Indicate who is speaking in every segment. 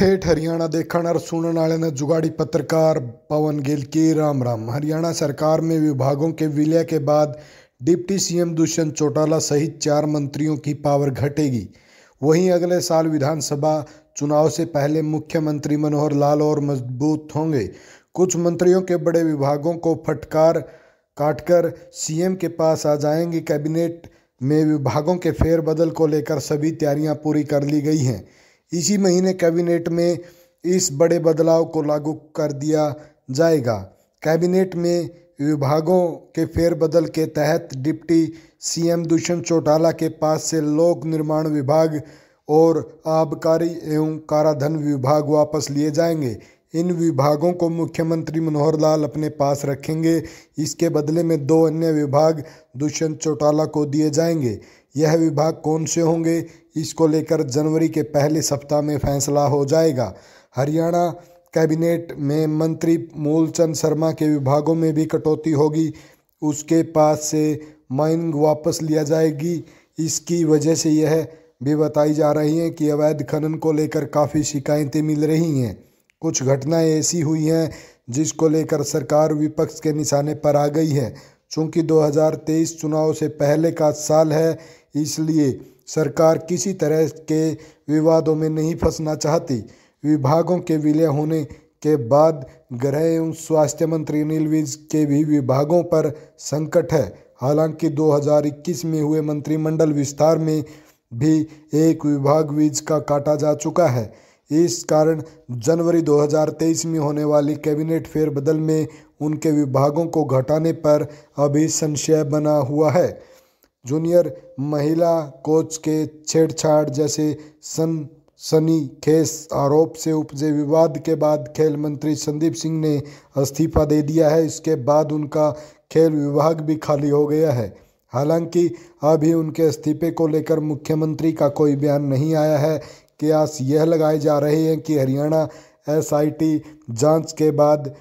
Speaker 1: ठेठ हरियाणा देखण और सुनने वाले ने जुगाड़ी पत्रकार पवन गिल की राम राम हरियाणा सरकार में विभागों के विलय के बाद डिप्टी सीएम दुष्यंत चौटाला सहित चार मंत्रियों की पावर घटेगी वहीं अगले साल विधानसभा चुनाव से पहले मुख्यमंत्री मनोहर लाल और मजबूत होंगे कुछ मंत्रियों के बड़े विभागों को फटकार काटकर सीएम के पास आ जाएंगे कैबिनेट में विभागों के फेरबदल को लेकर सभी तैयारियां पूरी कर ली गई हैं इसी महीने कैबिनेट में इस बड़े बदलाव को लागू कर दिया जाएगा कैबिनेट में विभागों के फेरबदल के तहत डिप्टी सीएम दुष्यंत चौटाला के पास से लोक निर्माण विभाग और आबकारी एवं काराधन विभाग वापस लिए जाएंगे इन विभागों को मुख्यमंत्री मनोहर लाल अपने पास रखेंगे इसके बदले में दो अन्य विभाग दुष्यंत चौटाला को दिए जाएंगे यह विभाग कौन से होंगे इसको लेकर जनवरी के पहले सप्ताह में फैसला हो जाएगा हरियाणा कैबिनेट में मंत्री मूलचंद शर्मा के विभागों में भी कटौती होगी उसके पास से माइनिंग वापस लिया जाएगी इसकी वजह से यह भी बताई जा रही है कि अवैध खनन को लेकर काफ़ी शिकायतें मिल रही हैं कुछ घटनाएं ऐसी हुई हैं जिसको लेकर सरकार विपक्ष के निशाने पर आ गई है चूँकि 2023 चुनाव से पहले का साल है इसलिए सरकार किसी तरह के विवादों में नहीं फंसना चाहती विभागों के विलय होने के बाद गृह एवं स्वास्थ्य मंत्री अनिल विज के भी विभागों पर संकट है हालांकि 2021 में हुए मंत्रिमंडल विस्तार में भी एक विभाग विज का काटा जा चुका है इस कारण जनवरी 2023 में होने वाली कैबिनेट फेरबदल में उनके विभागों को घटाने पर अभी संशय बना हुआ है जूनियर महिला कोच के छेड़छाड़ जैसे सन सनी खेस आरोप से उपजे विवाद के बाद खेल मंत्री संदीप सिंह ने इस्तीफा दे दिया है इसके बाद उनका खेल विभाग भी खाली हो गया है हालांकि अभी उनके इस्तीफे को लेकर मुख्यमंत्री का कोई बयान नहीं आया है कयास यह लगाए जा रहे हैं कि हरियाणा एसआईटी जांच के बाद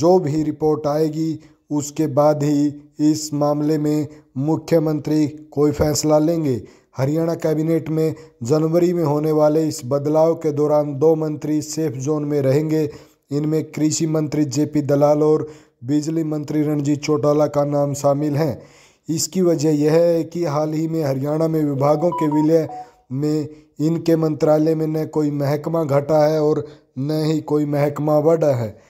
Speaker 1: जो भी रिपोर्ट आएगी उसके बाद ही इस मामले में मुख्यमंत्री कोई फैसला लेंगे हरियाणा कैबिनेट में जनवरी में होने वाले इस बदलाव के दौरान दो मंत्री सेफ जोन में रहेंगे इनमें कृषि मंत्री जेपी दलाल और बिजली मंत्री रणजीत चौटाला का नाम शामिल हैं इसकी वजह यह है कि हाल ही में हरियाणा में विभागों के विलय में इनके मंत्रालय में न कोई महकमा घटा है और न ही कोई महकमा बढ़ा है